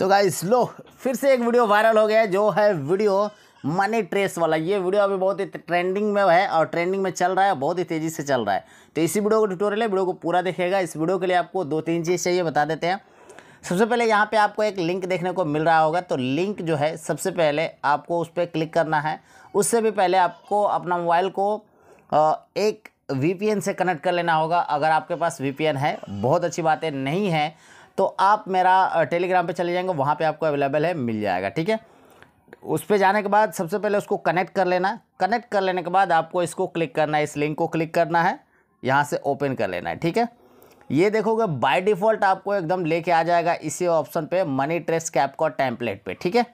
तो गाइस लो फिर से एक वीडियो वायरल हो गया है जो है वीडियो मनी ट्रेस वाला ये वीडियो अभी बहुत ही ट्रेंडिंग में है और ट्रेंडिंग में चल रहा है बहुत ही तेज़ी से चल रहा है तो इसी वीडियो को ट्यूटोरियल है वीडियो को पूरा देखेगा इस वीडियो के लिए आपको दो तीन चीज़ चाहिए बता देते हैं सबसे पहले यहाँ पे आपको एक लिंक देखने को मिल रहा होगा तो लिंक जो है सबसे पहले आपको उस पर क्लिक करना है उससे भी पहले आपको अपना मोबाइल को एक वी से कनेक्ट कर लेना होगा अगर आपके पास वी है बहुत अच्छी बातें नहीं है तो आप मेरा टेलीग्राम पे चले जाएंगे वहाँ पे आपको अवेलेबल है मिल जाएगा ठीक है उस पर जाने के बाद सबसे पहले उसको कनेक्ट कर लेना कनेक्ट कर लेने के बाद आपको इसको क्लिक करना है इस लिंक को क्लिक करना है यहाँ से ओपन कर लेना है ठीक है ये देखोगे बाय डिफ़ॉल्ट आपको एकदम लेके आ जाएगा इसी ऑप्शन पे मनी ट्रेस कैप का टैंपलेट पे ठीक है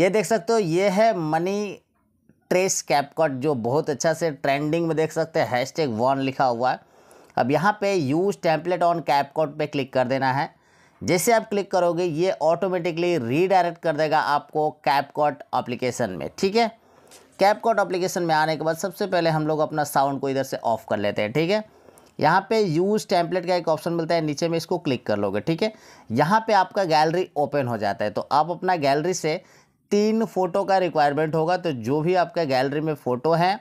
ये देख सकते हो ये है मनी ट्रेस कैपकॉट जो बहुत अच्छा से ट्रेंडिंग में देख सकते हैं हैशटैग वन लिखा हुआ है अब यहाँ पे यूज़ टेम्पलेट ऑन कैपकॉट पे क्लिक कर देना है जैसे आप क्लिक करोगे ये ऑटोमेटिकली रीडायरेक्ट कर देगा आपको कैपकॉट अप्लीकेशन में ठीक है कैपकॉट अप्लीकेशन में आने के बाद सबसे पहले हम लोग अपना साउंड को इधर से ऑफ कर लेते हैं ठीक है यहाँ पे यूज़ टेम्पलेट का एक ऑप्शन मिलता है नीचे में इसको क्लिक कर लोगे ठीक है यहाँ पे आपका गैलरी ओपन हो जाता है तो आप अपना गैलरी से तीन फ़ोटो का रिक्वायरमेंट होगा तो जो भी आपका गैलरी में फ़ोटो है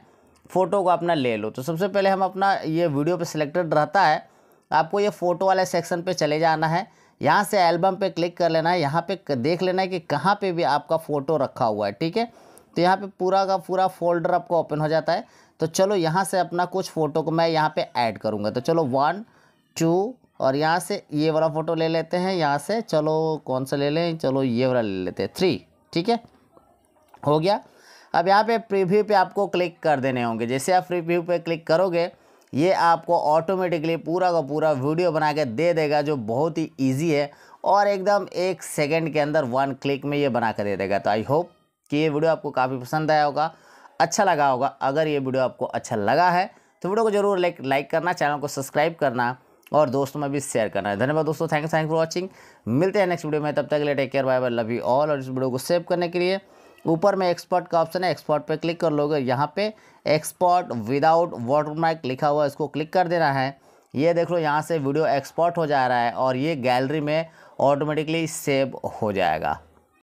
फ़ोटो को अपना ले लो तो सबसे पहले हम अपना ये वीडियो पे सिलेक्टेड रहता है आपको ये फ़ोटो वाले सेक्शन पे चले जाना है यहाँ से एल्बम पे क्लिक कर लेना है यहाँ पे देख लेना है कि कहाँ पे भी आपका फ़ोटो रखा हुआ है ठीक है तो यहाँ पे पूरा का पूरा फोल्डर आपका ओपन हो जाता है तो चलो यहाँ से अपना कुछ फ़ोटो को मैं यहाँ पर ऐड करूँगा तो चलो वन टू और यहाँ से ये वाला फ़ोटो ले लेते हैं यहाँ से चलो कौन सा ले लें चलो ये वाला ले लेते हैं थ्री ठीक है हो गया अब यहाँ पे प्रीव्यू पे आपको क्लिक कर देने होंगे जैसे आप प्रीव्यू पे क्लिक करोगे ये आपको ऑटोमेटिकली पूरा का पूरा वीडियो बना के दे देगा जो बहुत ही ईजी है और एकदम एक सेकेंड के अंदर वन क्लिक में ये बना कर दे देगा तो आई होप कि ये वीडियो आपको काफ़ी पसंद आया होगा अच्छा लगा होगा अगर ये वीडियो आपको अच्छा लगा है तो वीडियो को जरूर लाइक लाइक करना चैनल को सब्सक्राइब करना और दोस्तों में भी शेयर करना है धन्यवाद दोस्तों यू थैंक फॉर वॉचिंग मिलते हैं नेक्स्ट वीडियो में तब तक के लिए take care bye bye love you all और इस वीडियो को सेव करने के लिए ऊपर में एक्सपर्ट का ऑप्शन है एक्सपर्ट पे क्लिक कर लोगे यहाँ पे एक्सपर्ट विदाउट वाटरमार्क लिखा हुआ है इसको क्लिक कर देना है ये देख लो यहाँ से वीडियो एक्सपर्ट हो जा रहा है और ये गैलरी में ऑटोमेटिकली सेव हो जाएगा